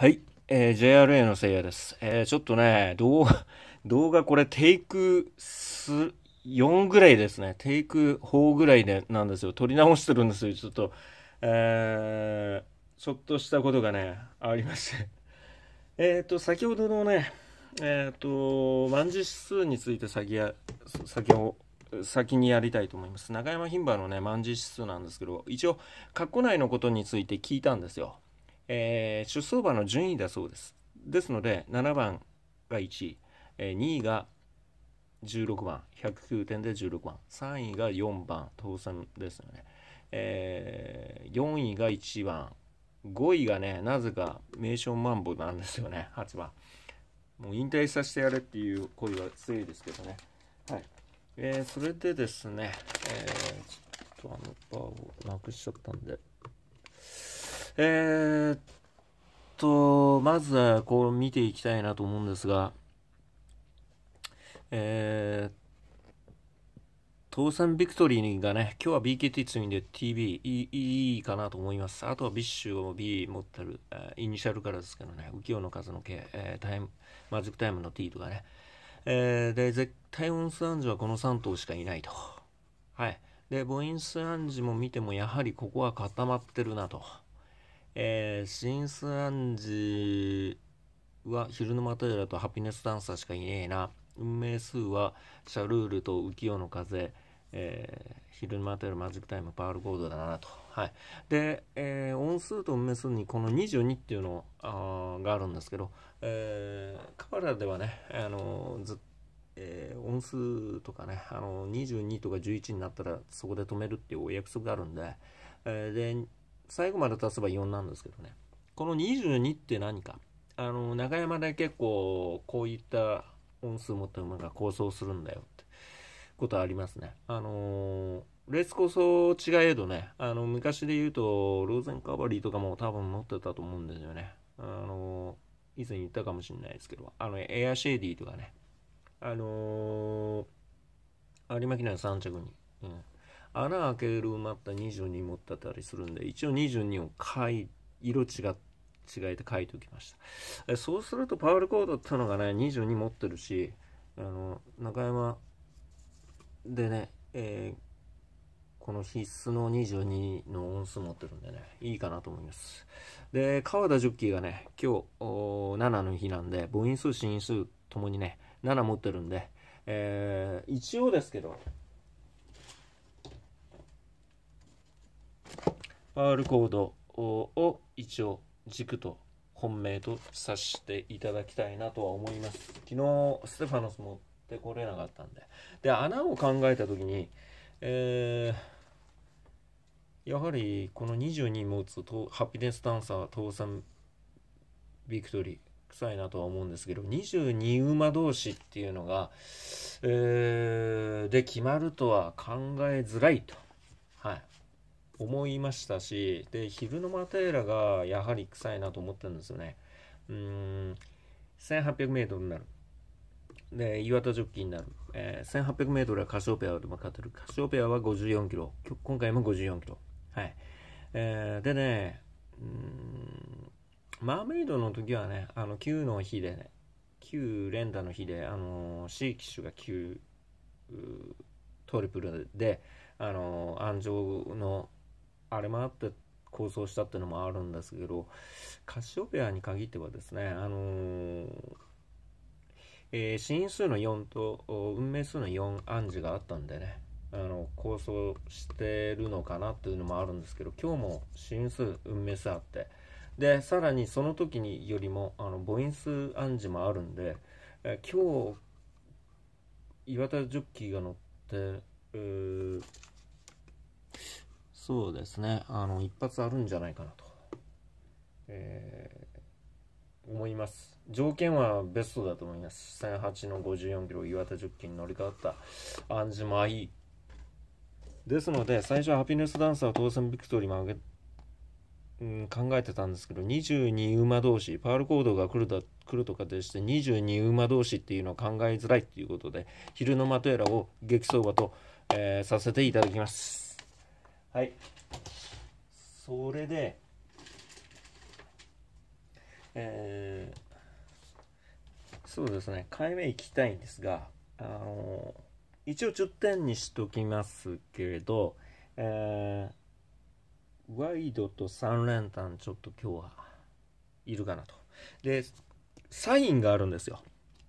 はい、えー、JRA のせいやです。えー、ちょっとね、動画、動画これテイク4ぐらいですね。テイク4ぐらいでなんですよ。撮り直してるんですよ。ちょっと、えー、ちょっとしたことがね、ありまして。えっ、ー、と、先ほどのね、えっ、ー、と、万事指数について先や、先を、先にやりたいと思います。中山牝馬のね、万事指数なんですけど、一応、括弧内のことについて聞いたんですよ。えー、出走馬の順位だそうです。ですので、7番が1位、えー、2位が16番、109点で16番、3位が4番、当選ですよね。えー、4位が1番、5位がね、なぜか名称マンボなんですよね、8番。もう引退させてやれっていう声が強いですけどね。はい。えー、それでですね、えー、ちょっとあのバーをなくしちゃったんで。えー、っと、まずはこう見ていきたいなと思うんですが、えー、倒産ビクトリーがね、今日は BKT いんで TB いいいいかなと思います。あとはビッシュを B 持ってる、イニシャルからですけどね、浮世の数の K、えー、タイム、マジックタイムの T とかね。えー、で、絶対音ン暗示はこの3頭しかいないと。はい。で、ボ母音数暗示も見てもやはりここは固まってるなと。えー、新スアンジは昼のトイラとハピネスダンサーしかいねえな。運命数はシャルールと浮世の風。えー、昼のとやるマジックタイムパールコードだなと。はい。で、えー、音数と運命数にこの22っていうのあがあるんですけど、えー、カバラではね、あのずえー、音数とかね、あの22とか11になったらそこで止めるっていうお約束があるんで、えー、で、最後まで足せば4なんですけどね。この22って何か。あの、中山で結構、こういった音数持った馬が構想するんだよってことありますね。あのー、レースこそ違えどね、あの、昔で言うと、ローゼンカバリーとかも多分持ってたと思うんですよね。あのー、以前言ったかもしれないですけど、あの、エアシェーディーとかね、あのー、有馬記念3着に、うん、穴開ける埋まった22持ってたりするんで一応22を書い色違違えて書いておきましたそうするとパウルコードってのがね22持ってるしあの中山でね、えーこの必須の22の音数持ってるんでね、いいかなと思います。で、川田ジョッキーがね、今日7の日なんで、母音数、子音数ともにね、7持ってるんで、えー、一応ですけど、R コードを一応軸と本命とさせていただきたいなとは思います。昨日、ステファノス持ってこれなかったんで。で、穴を考えた時に、えー、やはりこの22持つとハピネスダンサー、倒産、ビクトリー、臭いなとは思うんですけど、22馬同士っていうのが、えー、で決まるとは考えづらいと。はい。思いましたしで昼のマテーラがやはり臭いなと思ったんですよねうん1 8 0 0ルになるで岩田ジョッキーになる、えー、1 8 0 0ルはカシオペアでも勝てるカシオペアは5 4キロ。今回も5 4キロ。はい、えー、でねうんマーメイドの時はねあの9の日でね9連打の日で、あのー、C 機種が9トリプルで、あのー、安城のあれもあって構想したっていうのもあるんですけどカシオペアに限ってはですねあのーえー、因数の4と運命数の4暗示があったんでねあの構想してるのかなっていうのもあるんですけど今日も死因数運命数あってでさらにその時によりもあの母因数暗示もあるんで、え今日岩田ジョッキーが乗って、ーそうですね、あの、一発あるんじゃないかなと、えー、思います。条件はベストだと思います。1008の54キロ、岩田10機に乗り換わった暗示もュいイ。ですので、最初はハピネスダンサー当選ビクトリーも上げ、うん、考えてたんですけど、22馬同士、パールコードが来るだ来るとかでして、22馬同士っていうのを考えづらいっていうことで、昼の的選を激走馬と、えー、させていただきます。はいそれでえー、そうですね解目いきたいんですがあの一応10点にしときますけれど、えー、ワイドと3連単ちょっと今日はいるかなとでサインがあるんですよ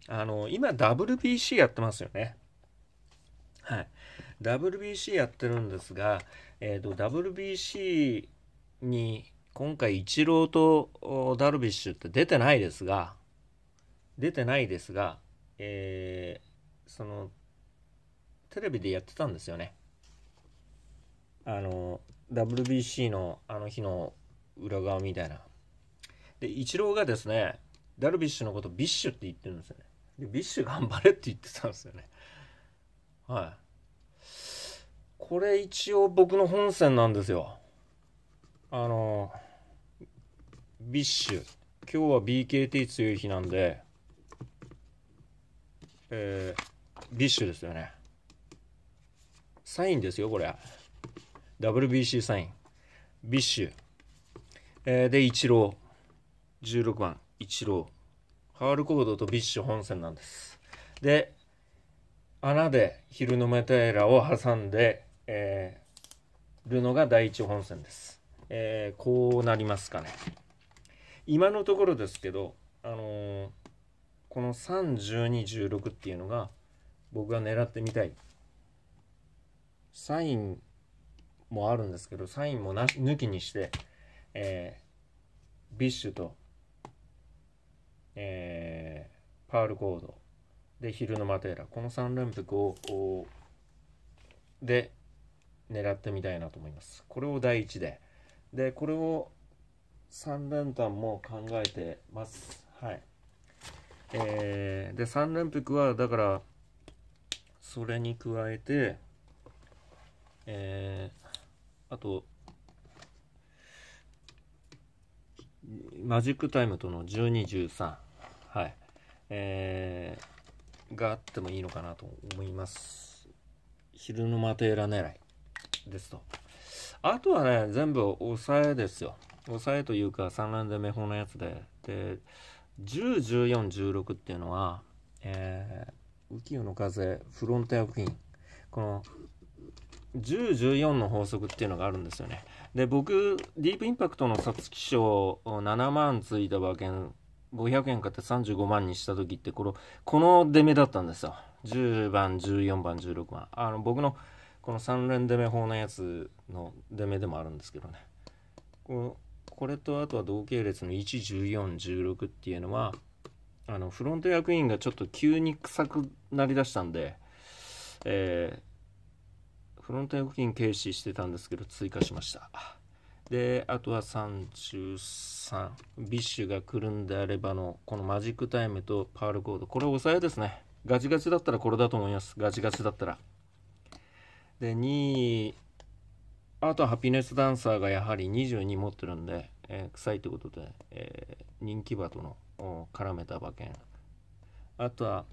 あの今 w b c やってますよねはい WBC やってるんですが、えーと、WBC に今回イチローとダルビッシュって出てないですが出てないですが、えー、そのテレビでやってたんですよねあの WBC のあの日の裏側みたいなでイチローがですねダルビッシュのことビッシュって言ってるんですよねでビッシュ頑張れって言ってたんですよねはいこれ一応僕の本線なんですよ。あの、ビッシュ。今日は BKT 強い日なんで、えー、ビッシュですよね。サインですよ、これ。WBC サイン。ビッシュ。えー、で、イチロー。16番、イチロー。ハールコードとビッシュ本線なんです。で、穴で昼のメテーラを挟んで、えー、るのが第一本線です。えー、こうなりますかね。今のところですけど、あのー、この3 2 1 6っていうのが僕が狙ってみたいサインもあるんですけどサインもな抜きにして、えー、ビッシュと、えー、パールコードで昼のマテーラこの3連複をで狙ってみたいなと思います。これを第一で。で、これを3連単も考えてます。はい。えー、で、3連複は、だから、それに加えて、えー、あと、マジックタイムとの12、13。はい。えー、があってもいいのかなと思います。昼の的テーラ狙い。ですと。あとはね、全部抑えですよ。抑えというか、三ラで目法のやつで。で、10、14、16っていうのは、えー、浮世の風、フロンティア付近。この、10、14の法則っていうのがあるんですよね。で、僕、ディープインパクトの皐月賞7万ついた馬券、500円買って35万にした時って、この、この出目だったんですよ。10番、14番、16番。あの、僕の、この3連出目法のやつの出目でもあるんですけどねこのこれとあとは同系列の11416っていうのはあのフロント役員がちょっと急に臭くなりだしたんで、えー、フロント役員軽視してたんですけど追加しましたであとは33ビッシュが来るんであればのこのマジックタイムとパールコードこれ押さえですねガチガチだったらこれだと思いますガチガチだったらで2位あとはハピネスダンサーがやはり22持ってるんで、えー、臭いってことで、えー、人気馬との絡めた馬券あとは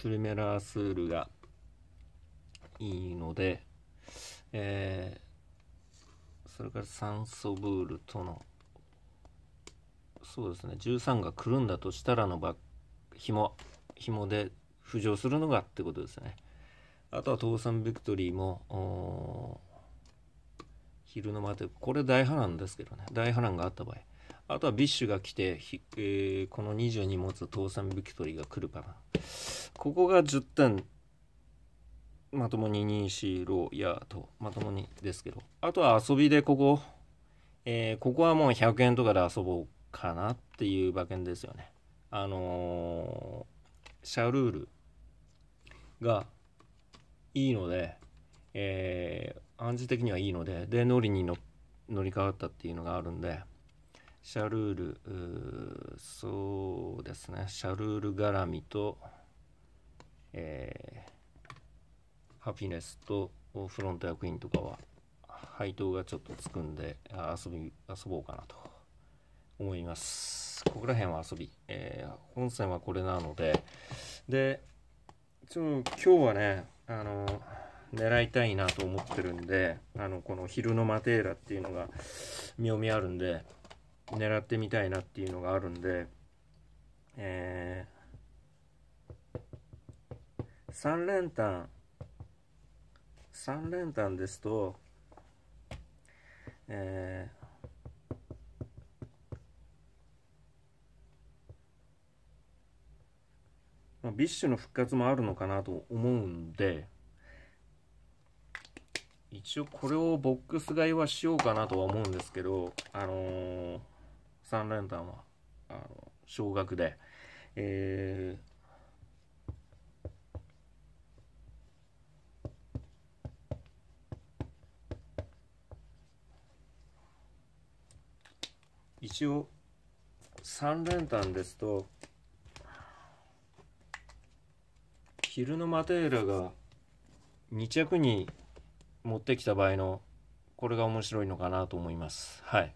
プリメラースールがいいので、えー、それから酸素ブールとのそうですね13が来るんだとしたらの紐紐で浮上するのがってことですね。あとは倒産ビクトリーも、昼の間で、これ大波乱ですけどね、大波乱があった場合。あとはビッシュが来て、えー、この22持つ倒産ビクトリーが来るかな。ここが10点、まともに2、4、6、やと、まともにですけど。あとは遊びでここ、えー、ここはもう100円とかで遊ぼうかなっていう馬券ですよね。あのー、シャルールが、いいので、えー、暗示的にはいいので、で、ノリに乗り換わったっていうのがあるんで、シャルールー、そうですね、シャルール絡みと、えー、ハピネスとフロント役員とかは、配当がちょっとつくんで、遊び、遊ぼうかなと思います。ここら辺は遊び。えー、本線はこれなので、で、ちょ今日はね、あの狙いたいなと思ってるんであのこの昼のマテーラっていうのが妙味あるんで狙ってみたいなっていうのがあるんで、えー、3連単3連単ですと、えーあ、ビッシュの復活もあるのかなと思うんで、一応これをボックス買いはしようかなとは思うんですけど、あのー、連単は、あの、少額で、えー、一応3連単ですと昼のマテーラが2着に持ってきた場合のこれが面白いのかなと思います。はい。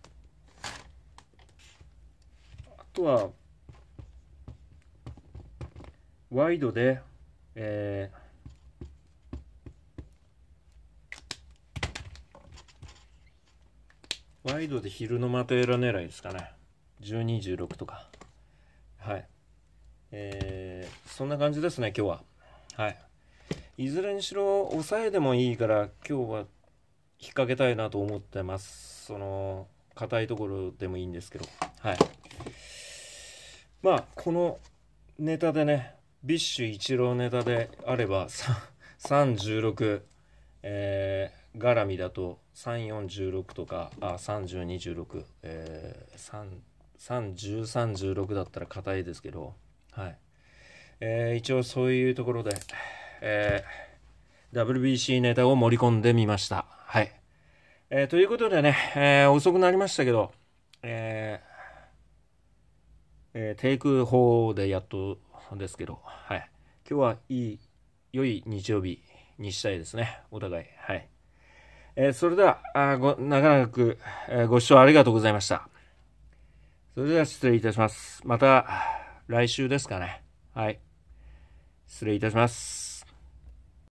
あとはワイドで、えーワイドで昼のマテーラ狙いですかね。12、16とか。はい。えー、そんな感じですね、今日は。はい、いずれにしろ抑えでもいいから今日は引っ掛けたいなと思ってますその硬いところでもいいんですけどはいまあこのネタでねビッシュ一郎ネタであれば316えー、絡みだと3416とかあ3216え3 3 0 3 16だったら硬いですけどはいえー、一応そういうところで、えー、WBC ネタを盛り込んでみました。はい。えー、ということでね、えー、遅くなりましたけど、ええー、テイク4でやっとですけど、はい。今日はいい、良い日曜日にしたいですね。お互い。はい。えそれでは、あご、長々く、えご視聴ありがとうございました。それでは失礼いたします。また、来週ですかね。はい。失礼いたします。